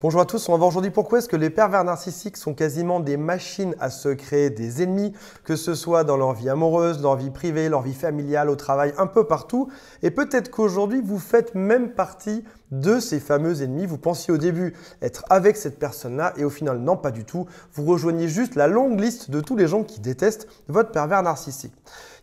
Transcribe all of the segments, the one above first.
Bonjour à tous, on va voir aujourd'hui pourquoi est-ce que les pervers narcissiques sont quasiment des machines à se créer des ennemis, que ce soit dans leur vie amoureuse, leur vie privée, leur vie familiale, au travail, un peu partout. Et peut-être qu'aujourd'hui, vous faites même partie de ces fameux ennemis. Vous pensiez au début être avec cette personne-là et au final, non, pas du tout. Vous rejoignez juste la longue liste de tous les gens qui détestent votre pervers narcissique.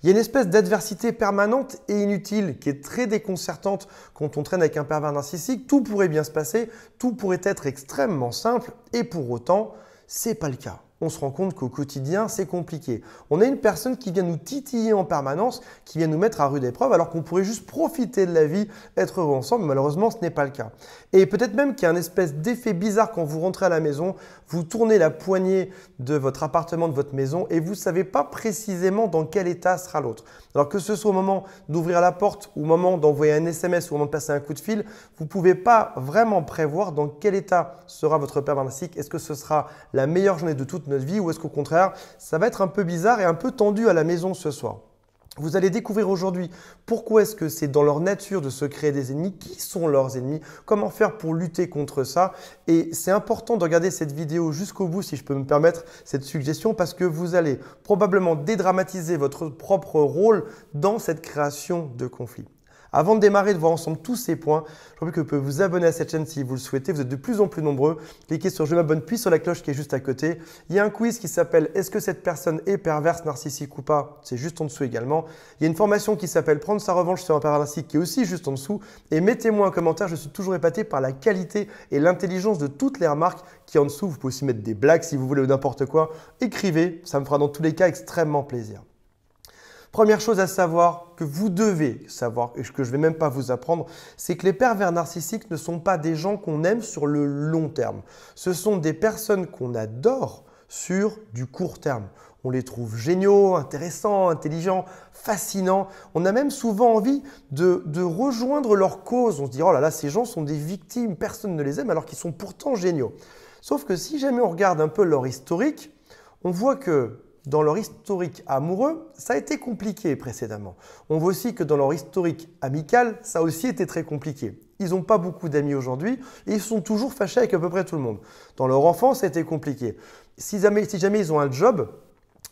Il y a une espèce d'adversité permanente et inutile qui est très déconcertante quand on traîne avec un pervers narcissique. Tout pourrait bien se passer, tout pourrait être extrêmement simple et pour autant, c'est pas le cas on se rend compte qu'au quotidien, c'est compliqué. On a une personne qui vient nous titiller en permanence, qui vient nous mettre à rude épreuve, alors qu'on pourrait juste profiter de la vie, être heureux ensemble, malheureusement, ce n'est pas le cas. Et peut-être même qu'il y a un espèce d'effet bizarre quand vous rentrez à la maison, vous tournez la poignée de votre appartement, de votre maison, et vous ne savez pas précisément dans quel état sera l'autre. Alors que ce soit au moment d'ouvrir la porte, ou au moment d'envoyer un SMS, ou au moment de passer un coup de fil, vous ne pouvez pas vraiment prévoir dans quel état sera votre père Est-ce que ce sera la meilleure journée de toute vie ou est-ce qu'au contraire, ça va être un peu bizarre et un peu tendu à la maison ce soir vous allez découvrir aujourd'hui pourquoi est-ce que c'est dans leur nature de se créer des ennemis, qui sont leurs ennemis, comment faire pour lutter contre ça. Et c'est important de regarder cette vidéo jusqu'au bout, si je peux me permettre cette suggestion, parce que vous allez probablement dédramatiser votre propre rôle dans cette création de conflits. Avant de démarrer, de voir ensemble tous ces points, je rappelle que vous pouvez vous abonner à cette chaîne si vous le souhaitez. Vous êtes de plus en plus nombreux. Cliquez sur Je m'abonne, puis sur la cloche qui est juste à côté. Il y a un quiz qui s'appelle Est-ce que cette personne est perverse, narcissique ou pas C'est juste en dessous également. Il y a une formation qui s'appelle Prendre sa revanche sur un pervers narcissique qui est aussi juste en dessous. Et mettez-moi un commentaire, je suis toujours épaté par la qualité et l'intelligence de toutes les remarques qui en dessous. Vous pouvez aussi mettre des blagues si vous voulez ou n'importe quoi. Écrivez, ça me fera dans tous les cas extrêmement plaisir. Première chose à savoir, que vous devez savoir, et que je ne vais même pas vous apprendre, c'est que les pervers narcissiques ne sont pas des gens qu'on aime sur le long terme. Ce sont des personnes qu'on adore sur du court terme. On les trouve géniaux, intéressants, intelligents, fascinants. On a même souvent envie de, rejoindre leur cause. On se dit, oh là là, ces gens sont des victimes, personne ne les aime alors qu'ils sont pourtant géniaux. Sauf que si jamais on regarde un peu leur historique, on voit que dans leur historique amoureux, ça a été compliqué précédemment. On voit aussi que dans leur historique amical, ça a aussi été très compliqué. Ils n'ont pas beaucoup d'amis aujourd'hui et ils sont toujours fâchés avec à peu près tout le monde. Dans leur enfance, ça a été compliqué. si jamais ils ont un job,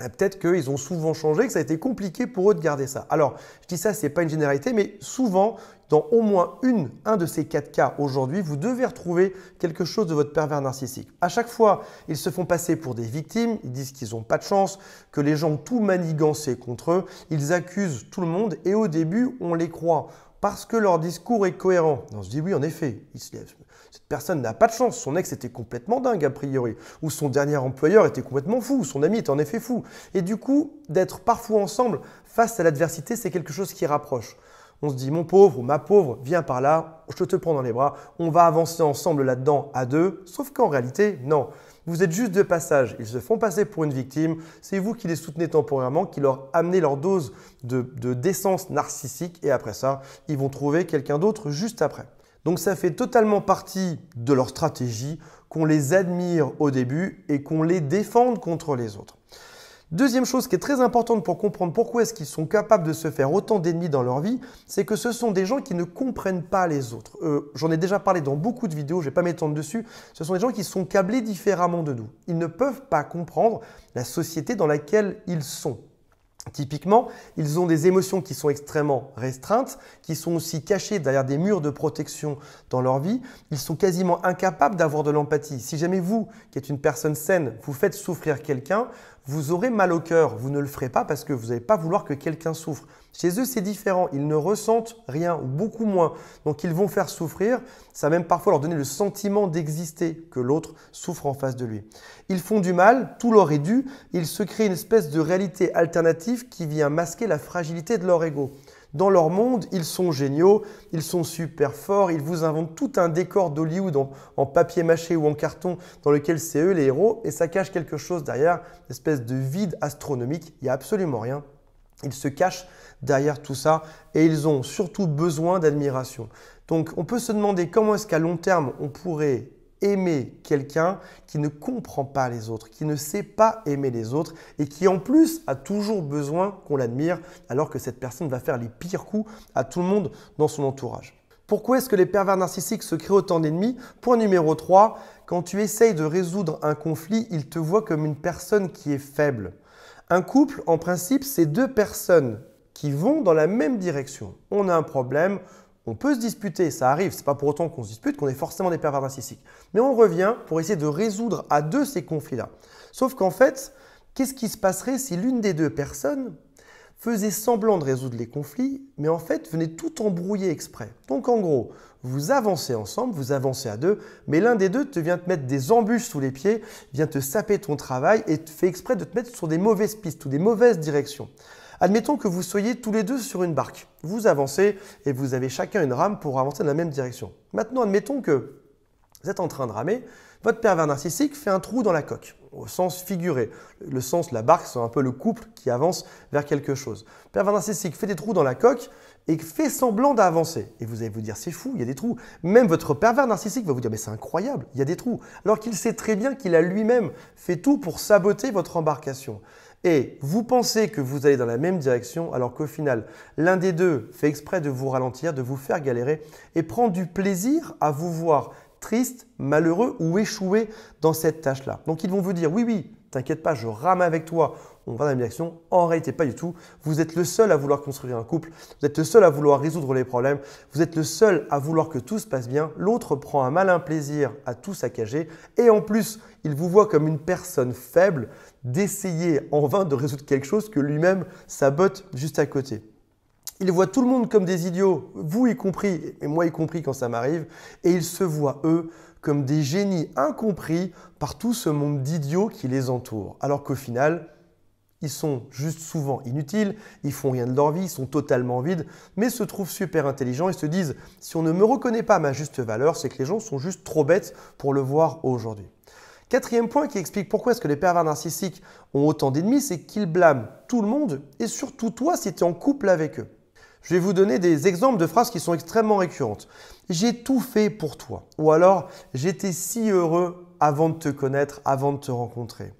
bah, peut-être qu'ils ont souvent changé, que ça a été compliqué pour eux de garder ça. Alors, je dis ça, ce n'est pas une généralité, mais souvent, dans au moins une, un de ces quatre cas aujourd'hui, vous devez retrouver quelque chose de votre pervers narcissique. À chaque fois, ils se font passer pour des victimes, ils disent qu'ils n'ont pas de chance, que les gens ont tout manigancé contre eux, ils accusent tout le monde et au début, on les croit parce que leur discours est cohérent. On se dit oui, en effet, cette personne n'a pas de chance, son ex était complètement dingue a priori, ou son dernier employeur était complètement fou, son ami était en effet fou. Et du coup, d'être parfois ensemble face à l'adversité, c'est quelque chose qui rapproche. On se dit mon pauvre ou ma pauvre, viens par là, je te prends dans les bras, on va avancer ensemble là-dedans à deux. Sauf qu'en réalité, non. Vous êtes juste de passage. Ils se font passer pour une victime. C'est vous qui les soutenez temporairement, qui leur amenez leur dose de, de décence narcissique. Et après ça, ils vont trouver quelqu'un d'autre juste après. Donc ça fait totalement partie de leur stratégie qu'on les admire au début et qu'on les défende contre les autres. Deuxième chose qui est très importante pour comprendre pourquoi est-ce qu'ils sont capables de se faire autant d'ennemis dans leur vie, c'est que ce sont des gens qui ne comprennent pas les autres. Euh, j'en ai déjà parlé dans beaucoup de vidéos, je ne vais pas m'étendre dessus. Ce sont des gens qui sont câblés différemment de nous. Ils ne peuvent pas comprendre la société dans laquelle ils sont. Typiquement, ils ont des émotions qui sont extrêmement restreintes, qui sont aussi cachées derrière des murs de protection dans leur vie. Ils sont quasiment incapables d'avoir de l'empathie. Si jamais vous, qui êtes une personne saine, vous faites souffrir quelqu'un, vous aurez mal au cœur. Vous ne le ferez pas parce que vous n'allez pas vouloir que quelqu'un souffre. Chez eux, c'est différent. Ils ne ressentent rien, ou beaucoup moins. Donc, ils vont faire souffrir. Ça va même parfois leur donner le sentiment d'exister, que l'autre souffre en face de lui. Ils font du mal, tout leur est dû. Ils se créent une espèce de réalité alternative qui vient masquer la fragilité de leur ego. Dans leur monde, ils sont géniaux, ils sont super forts, ils vous inventent tout un décor d'Hollywood en, en, papier mâché ou en carton dans lequel c'est eux les héros et ça cache quelque chose derrière, une espèce de vide astronomique, il n'y a absolument rien ils se cachent derrière tout ça et ils ont surtout besoin d'admiration. Donc on peut se demander comment est-ce qu'à long terme on pourrait aimer quelqu'un qui ne comprend pas les autres, qui ne sait pas aimer les autres et qui en plus a toujours besoin qu'on l'admire alors que cette personne va faire les pires coups à tout le monde dans son entourage. Pourquoi est-ce que les pervers narcissiques se créent autant d'ennemis Point numéro 3, quand tu essayes de résoudre un conflit, ils te voient comme une personne qui est faible. Un couple, en principe, c'est deux personnes qui vont dans la même direction. On a un problème, on peut se disputer, ça arrive, c'est pas pour autant qu'on se dispute qu'on est forcément des pervers narcissiques. Mais on revient pour essayer de résoudre à deux ces conflits-là. Sauf qu'en fait, qu'est-ce qui se passerait si l'une des deux personnes faisait semblant de résoudre les conflits, mais en fait venait tout embrouiller exprès. Donc en gros, vous avancez ensemble, vous avancez à deux, mais l'un des deux te vient te mettre des embûches sous les pieds, vient te saper ton travail et te fait exprès de te mettre sur des mauvaises pistes ou des mauvaises directions. Admettons que vous soyez tous les deux sur une barque. Vous avancez et vous avez chacun une rame pour avancer dans la même direction. Maintenant, admettons que vous êtes en train de ramer, votre pervers narcissique fait un trou dans la coque, au sens figuré. Le sens, la barque, c'est un peu le couple qui avance vers quelque chose. pervers narcissique fait des trous dans la coque et fait semblant d'avancer. Et vous allez vous dire, c'est fou, il y a des trous. Même votre pervers narcissique va vous dire, mais c'est incroyable, il y a des trous. Alors qu'il sait très bien qu'il a lui-même fait tout pour saboter votre embarcation. Et vous pensez que vous allez dans la même direction, alors qu'au final, l'un des deux fait exprès de vous ralentir, de vous faire galérer et prend du plaisir à vous voir triste, malheureux ou échoué dans cette tâche-là. Donc ils vont vous dire oui, oui, t'inquiète pas, je rame avec toi, on va dans la direction. En réalité, pas du tout. Vous êtes le seul à vouloir construire un couple, vous êtes le seul à vouloir résoudre les problèmes, vous êtes le seul à vouloir que tout se passe bien. L'autre prend un malin plaisir à tout saccager et en plus, il vous voit comme une personne faible d'essayer en vain de résoudre quelque chose que lui-même sabote juste à côté. Ils voient tout le monde comme des idiots, vous y compris, et moi y compris quand ça m'arrive, et ils se voient, eux, comme des génies incompris par tout ce monde d'idiots qui les entoure. Alors qu'au final, ils sont juste souvent inutiles, ils font rien de leur vie, ils sont totalement vides, mais se trouvent super intelligents et se disent si on ne me reconnaît pas à ma juste valeur, c'est que les gens sont juste trop bêtes pour le voir aujourd'hui. Quatrième point qui explique pourquoi est-ce que les pervers narcissiques ont autant d'ennemis, c'est qu'ils blâment tout le monde et surtout toi si tu es en couple avec eux. Je vais vous donner des exemples de phrases qui sont extrêmement récurrentes. J'ai tout fait pour toi. Ou alors, j'étais si heureux avant de te connaître, avant de te rencontrer.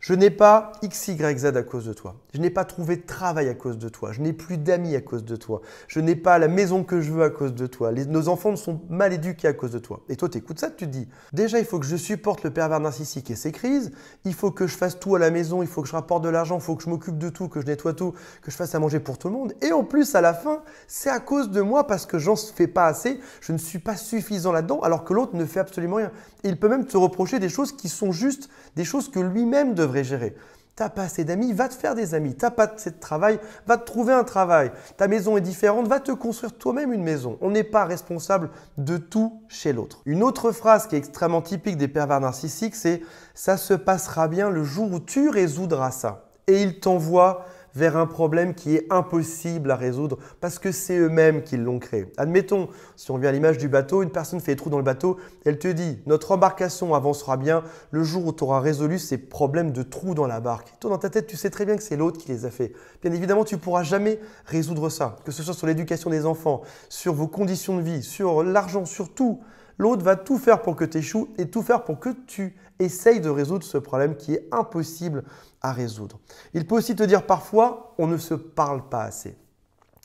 Je n'ai pas X, Y, à cause de toi. Je n'ai pas trouvé de travail à cause de toi. Je n'ai plus d'amis à cause de toi. Je n'ai pas la maison que je veux à cause de toi. nos enfants sont mal éduqués à cause de toi. Et toi, tu écoutes ça, tu te dis, déjà, il faut que je supporte le pervers narcissique et ses crises. Il faut que je fasse tout à la maison. Il faut que je rapporte de l'argent. Il faut que je m'occupe de tout, que je nettoie tout, que je fasse à manger pour tout le monde. Et en plus, à la fin, c'est à cause de moi parce que j'en fais pas assez. Je ne suis pas suffisant là-dedans alors que l'autre ne fait absolument rien. il peut même te reprocher des choses qui sont juste des choses que lui-même devrait devrais gérer. T'as pas assez d'amis, va te faire des amis. T'as pas assez de travail, va te trouver un travail. Ta maison est différente, va te construire toi-même une maison. On n'est pas responsable de tout chez l'autre. Une autre phrase qui est extrêmement typique des pervers narcissiques, c'est ⁇ ça se passera bien le jour où tu résoudras ça ⁇ Et il t'envoie vers un problème qui est impossible à résoudre parce que c'est eux-mêmes qui l'ont créé. Admettons, si on vient à l'image du bateau, une personne fait des trous dans le bateau, elle te dit notre embarcation avancera bien le jour où tu auras résolu ces problèmes de trous dans la barque. Toi, dans ta tête, tu sais très bien que c'est l'autre qui les a fait. Bien évidemment, tu pourras jamais résoudre ça, que ce soit sur l'éducation des enfants, sur vos conditions de vie, sur l'argent, sur tout. L'autre va tout faire pour que tu échoues et tout faire pour que tu essayes de résoudre ce problème qui est impossible résoudre. Il peut aussi te dire parfois, on ne se parle pas assez.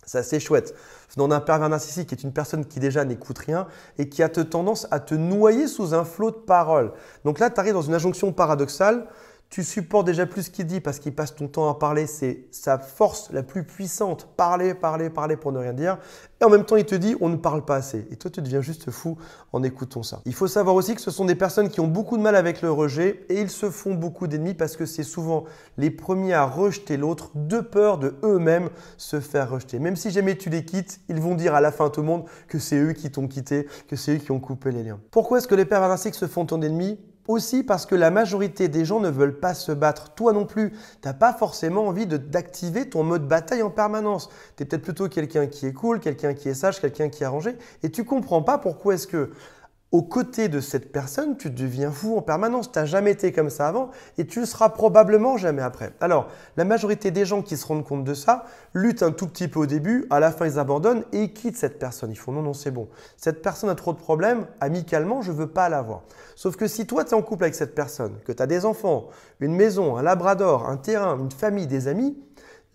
Ça, c'est chouette. Venant un pervers narcissique qui est une personne qui déjà n'écoute rien et qui a tendance à te noyer sous un flot de paroles. Donc là, tu arrives dans une injonction paradoxale tu supportes déjà plus ce qu'il dit parce qu'il passe ton temps à parler. C'est sa force la plus puissante. Parler, parler, parler pour ne rien dire. Et en même temps, il te dit, on ne parle pas assez. Et toi, tu deviens juste fou en écoutant ça. Il faut savoir aussi que ce sont des personnes qui ont beaucoup de mal avec le rejet et ils se font beaucoup d'ennemis parce que c'est souvent les premiers à rejeter l'autre de peur de eux-mêmes se faire rejeter. Même si jamais tu les quittes, ils vont dire à la fin à tout le monde que c'est eux qui t'ont quitté, que c'est eux qui ont coupé les liens. Pourquoi est-ce que les pervers narcissiques se font ton ennemi aussi parce que la majorité des gens ne veulent pas se battre. Toi non plus, n'as pas forcément envie d'activer ton mode bataille en permanence. Tu es peut-être plutôt quelqu'un qui est cool, quelqu'un qui est sage, quelqu'un qui est arrangé, et tu comprends pas pourquoi est-ce que aux côtés de cette personne, tu deviens fou en permanence. Tu n'as jamais été comme ça avant et tu le seras probablement jamais après. Alors, la majorité des gens qui se rendent compte de ça luttent un tout petit peu au début, à la fin ils abandonnent et quittent cette personne. Ils font non, non, c'est bon. Cette personne a trop de problèmes, amicalement, je ne veux pas l'avoir. Sauf que si toi, tu es en couple avec cette personne, que tu as des enfants, une maison, un labrador, un terrain, une famille, des amis,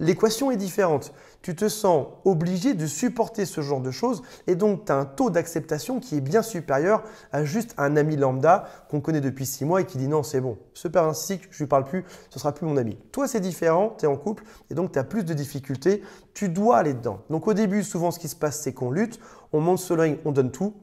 l'équation est différente. Tu te sens obligé de supporter ce genre de choses et donc tu as un taux d'acceptation qui est bien supérieur à juste un ami lambda qu'on connaît depuis six mois et qui dit non, c'est bon, ce père ainsi que je lui parle plus, ce ne sera plus mon ami. Toi, c'est différent, tu es en couple et donc tu as plus de difficultés, tu dois aller dedans. Donc au début, souvent ce qui se passe, c'est qu'on lutte, on monte ce ring, on donne tout,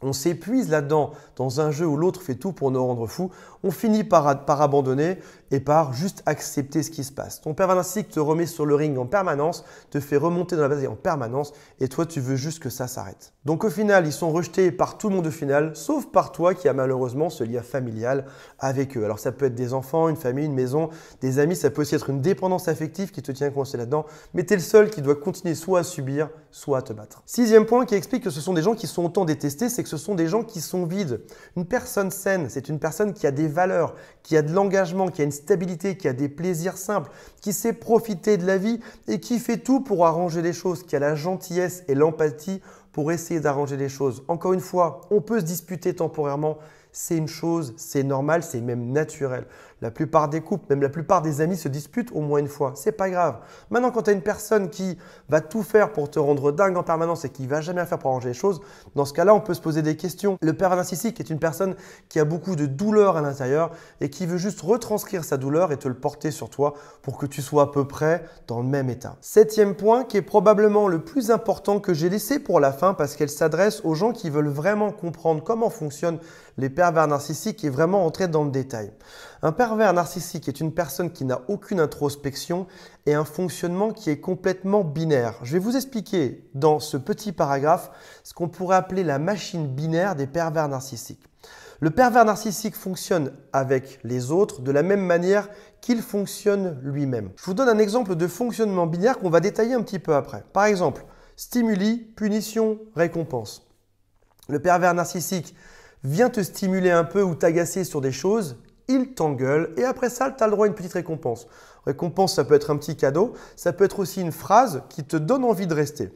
on s'épuise là-dedans dans un jeu où l'autre fait tout pour nous rendre fous on finit par, abandonner et par juste accepter ce qui se passe. Ton père ainsi te remet sur le ring en permanence, te fait remonter dans la bataille en permanence, et toi tu veux juste que ça s'arrête. Donc au final, ils sont rejetés par tout le monde au final, sauf par toi qui a malheureusement ce lien familial avec eux. Alors ça peut être des enfants, une famille, une maison, des amis, ça peut aussi être une dépendance affective qui te tient coincé là-dedans, mais tu es le seul qui doit continuer soit à subir, soit à te battre. Sixième point qui explique que ce sont des gens qui sont autant détestés, c'est que ce sont des gens qui sont vides. Une personne saine, c'est une personne qui a des valeurs, qui a de l'engagement, qui a une stabilité, qui a des plaisirs simples, qui sait profiter de la vie et qui fait tout pour arranger les choses, qui a la gentillesse et l'empathie pour essayer d'arranger les choses. Encore une fois, on peut se disputer temporairement, c'est une chose, c'est normal, c'est même naturel. La plupart des couples, même la plupart des amis se disputent au moins une fois. C'est pas grave. Maintenant, quand tu as une personne qui va tout faire pour te rendre dingue en permanence et qui va jamais faire pour arranger les choses, dans ce cas-là, on peut se poser des questions. Le père narcissique est une personne qui a beaucoup de douleur à l'intérieur et qui veut juste retranscrire sa douleur et te le porter sur toi pour que tu sois à peu près dans le même état. Septième point qui est probablement le plus important que j'ai laissé pour la fin parce qu'elle s'adresse aux gens qui veulent vraiment comprendre comment fonctionnent les pervers narcissiques et vraiment entrer dans le détail. Un pervers narcissique est une personne qui n'a aucune introspection et un fonctionnement qui est complètement binaire. Je vais vous expliquer dans ce petit paragraphe ce qu'on pourrait appeler la machine binaire des pervers narcissiques. Le pervers narcissique fonctionne avec les autres de la même manière qu'il fonctionne lui-même. Je vous donne un exemple de fonctionnement binaire qu'on va détailler un petit peu après. Par exemple, stimuli, punition, récompense. Le pervers narcissique vient te stimuler un peu ou t'agacer sur des choses il t'engueule, et après ça, tu as le droit à une petite récompense. Récompense, ça peut être un petit cadeau, ça peut être aussi une phrase qui te donne envie de rester.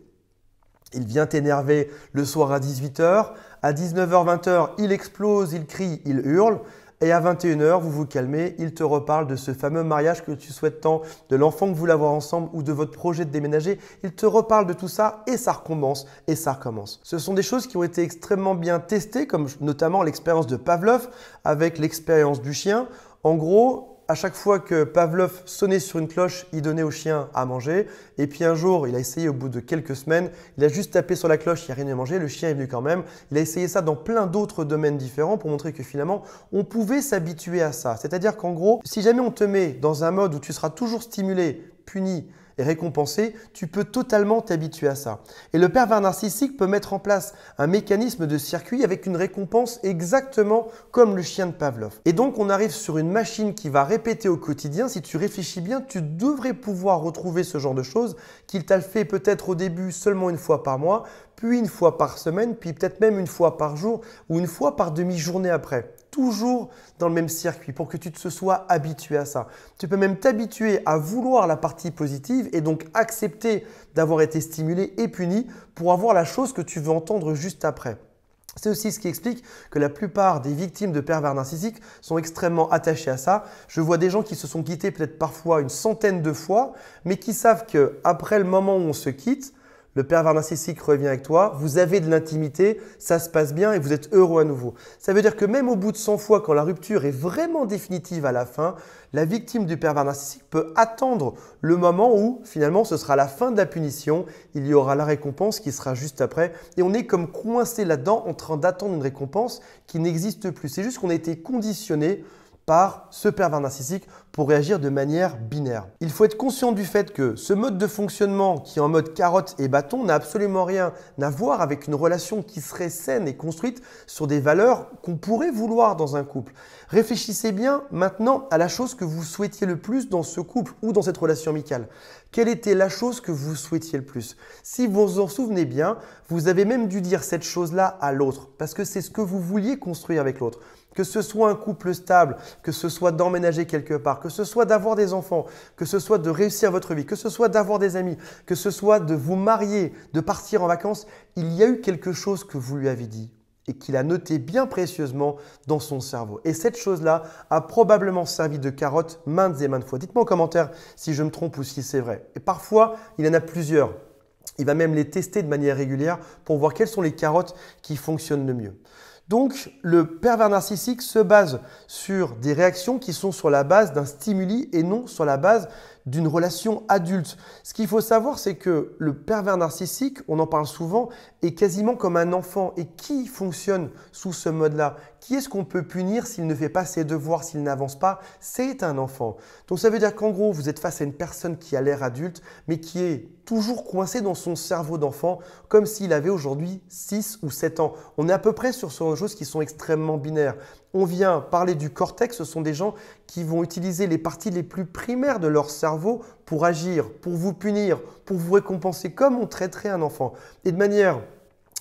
Il vient t'énerver le soir à 18h, à 19h, 20h, il explose, il crie, il hurle, et à 21h, vous vous calmez, il te reparle de ce fameux mariage que tu souhaites tant, de l'enfant que vous voulez avoir ensemble ou de votre projet de déménager. Il te reparle de tout ça et ça recommence et ça recommence. Ce sont des choses qui ont été extrêmement bien testées, comme notamment l'expérience de Pavlov avec l'expérience du chien. En gros, à chaque fois que Pavlov sonnait sur une cloche, il donnait au chien à manger. Et puis un jour, il a essayé au bout de quelques semaines, il a juste tapé sur la cloche, il n'y a rien à manger, le chien est venu quand même. Il a essayé ça dans plein d'autres domaines différents pour montrer que finalement, on pouvait s'habituer à ça. C'est-à-dire qu'en gros, si jamais on te met dans un mode où tu seras toujours stimulé, puni, récompensé, tu peux totalement t'habituer à ça. Et le pervers narcissique peut mettre en place un mécanisme de circuit avec une récompense exactement comme le chien de Pavlov. Et donc on arrive sur une machine qui va répéter au quotidien, si tu réfléchis bien, tu devrais pouvoir retrouver ce genre de choses qu'il t'a fait peut-être au début seulement une fois par mois, puis une fois par semaine, puis peut-être même une fois par jour ou une fois par demi-journée après. Toujours dans le même circuit pour que tu te sois habitué à ça. Tu peux même t'habituer à vouloir la partie positive et donc accepter d'avoir été stimulé et puni pour avoir la chose que tu veux entendre juste après. C'est aussi ce qui explique que la plupart des victimes de pervers narcissiques sont extrêmement attachées à ça. Je vois des gens qui se sont quittés peut-être parfois une centaine de fois, mais qui savent que après le moment où on se quitte, le pervers narcissique revient avec toi, vous avez de l'intimité, ça se passe bien et vous êtes heureux à nouveau. Ça veut dire que même au bout de 100 fois, quand la rupture est vraiment définitive à la fin, la victime du pervers narcissique peut attendre le moment où finalement ce sera la fin de la punition, il y aura la récompense qui sera juste après et on est comme coincé là-dedans en train d'attendre une récompense qui n'existe plus. C'est juste qu'on a été conditionné par ce pervers narcissique pour réagir de manière binaire. Il faut être conscient du fait que ce mode de fonctionnement qui est en mode carotte et bâton n'a absolument rien à voir avec une relation qui serait saine et construite sur des valeurs qu'on pourrait vouloir dans un couple. Réfléchissez bien maintenant à la chose que vous souhaitiez le plus dans ce couple ou dans cette relation amicale. Quelle était la chose que vous souhaitiez le plus Si vous vous en souvenez bien, vous avez même dû dire cette chose-là à l'autre parce que c'est ce que vous vouliez construire avec l'autre. Que ce soit un couple stable, que ce soit d'emménager quelque part, que ce soit d'avoir des enfants, que ce soit de réussir votre vie, que ce soit d'avoir des amis, que ce soit de vous marier, de partir en vacances, il y a eu quelque chose que vous lui avez dit et qu'il a noté bien précieusement dans son cerveau. Et cette chose-là a probablement servi de carotte maintes et maintes fois. Dites-moi en commentaire si je me trompe ou si c'est vrai. Et parfois, il en a plusieurs. Il va même les tester de manière régulière pour voir quelles sont les carottes qui fonctionnent le mieux. Donc le pervers narcissique se base sur des réactions qui sont sur la base d'un stimuli et non sur la base d'une relation adulte. Ce qu'il faut savoir, c'est que le pervers narcissique, on en parle souvent, est quasiment comme un enfant. Et qui fonctionne sous ce mode-là Qui est-ce qu'on peut punir s'il ne fait pas ses devoirs, s'il n'avance pas C'est un enfant. Donc ça veut dire qu'en gros, vous êtes face à une personne qui a l'air adulte, mais qui est toujours coincée dans son cerveau d'enfant, comme s'il avait aujourd'hui 6 ou 7 ans. On est à peu près sur ce genre de choses qui sont extrêmement binaires. On vient parler du cortex, ce sont des gens qui vont utiliser les parties les plus primaires de leur cerveau pour agir, pour vous punir, pour vous récompenser comme on traiterait un enfant. Et de manière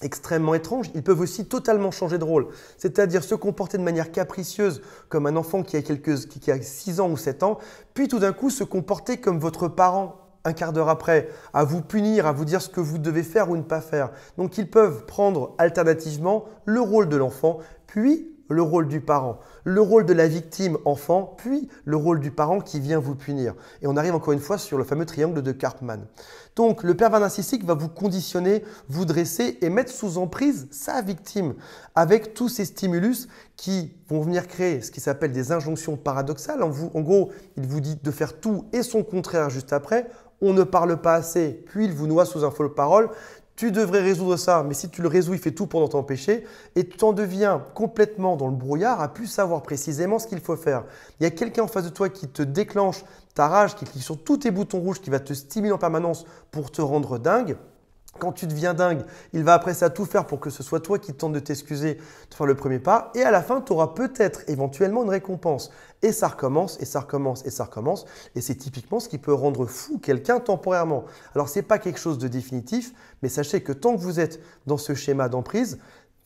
extrêmement étrange, ils peuvent aussi totalement changer de rôle, c'est-à-dire se comporter de manière capricieuse comme un enfant qui a, quelques, qui a 6 ans ou 7 ans, puis tout d'un coup se comporter comme votre parent un quart d'heure après, à vous punir, à vous dire ce que vous devez faire ou ne pas faire. Donc ils peuvent prendre alternativement le rôle de l'enfant, puis le rôle du parent, le rôle de la victime enfant, puis le rôle du parent qui vient vous punir. Et on arrive encore une fois sur le fameux triangle de Karpman. Donc le pervers narcissique va vous conditionner, vous dresser et mettre sous emprise sa victime avec tous ces stimulus qui vont venir créer ce qui s'appelle des injonctions paradoxales. En, en gros, il vous dit de faire tout et son contraire juste après on ne parle pas assez, puis il vous noie sous un faux parole, tu devrais résoudre ça, mais si tu le résous, il fait tout pour t'empêcher et tu en deviens complètement dans le brouillard à plus savoir précisément ce qu'il faut faire. Il y a quelqu'un en face de toi qui te déclenche ta rage, qui clique sur tous tes boutons rouges, qui va te stimuler en permanence pour te rendre dingue. Quand tu deviens dingue, il va après ça tout faire pour que ce soit toi qui tente de t'excuser, de faire le premier pas. Et à la fin, tu auras peut-être éventuellement une récompense. Et ça recommence, et ça recommence, et ça recommence. Et c'est typiquement ce qui peut rendre fou quelqu'un temporairement. Alors, ce n'est pas quelque chose de définitif, mais sachez que tant que vous êtes dans ce schéma d'emprise,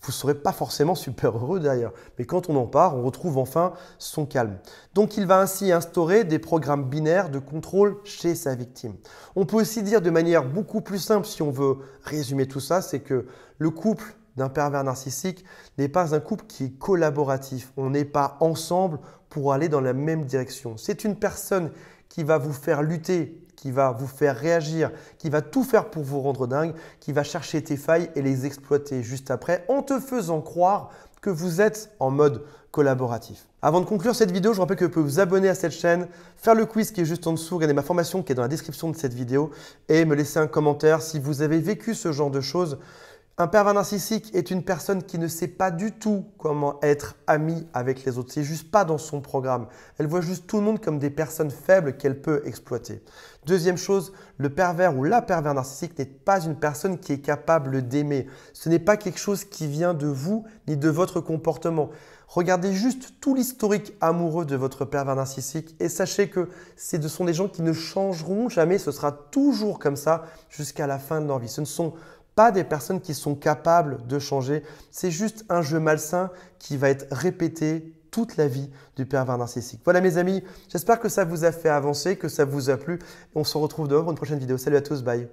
vous ne serez pas forcément super heureux d'ailleurs, Mais quand on en part, on retrouve enfin son calme. Donc il va ainsi instaurer des programmes binaires de contrôle chez sa victime. On peut aussi dire de manière beaucoup plus simple, si on veut résumer tout ça, c'est que le couple d'un pervers narcissique n'est pas un couple qui est collaboratif. On n'est pas ensemble pour aller dans la même direction. C'est une personne qui va vous faire lutter, qui va vous faire réagir, qui va tout faire pour vous rendre dingue, qui va chercher tes failles et les exploiter juste après en te faisant croire que vous êtes en mode collaboratif. Avant de conclure cette vidéo, je vous rappelle que vous pouvez vous abonner à cette chaîne, faire le quiz qui est juste en dessous, regarder ma formation qui est dans la description de cette vidéo et me laisser un commentaire si vous avez vécu ce genre de choses un pervers narcissique est une personne qui ne sait pas du tout comment être amie avec les autres. C'est juste pas dans son programme. Elle voit juste tout le monde comme des personnes faibles qu'elle peut exploiter. Deuxième chose, le pervers ou la pervers narcissique n'est pas une personne qui est capable d'aimer. Ce n'est pas quelque chose qui vient de vous ni de votre comportement. Regardez juste tout l'historique amoureux de votre pervers narcissique et sachez que ce sont des gens qui ne changeront jamais. Ce sera toujours comme ça jusqu'à la fin de leur vie. Ce ne sont pas des personnes qui sont capables de changer. C'est juste un jeu malsain qui va être répété toute la vie du pervers narcissique. Voilà mes amis, j'espère que ça vous a fait avancer, que ça vous a plu. On se retrouve demain pour une prochaine vidéo. Salut à tous, bye.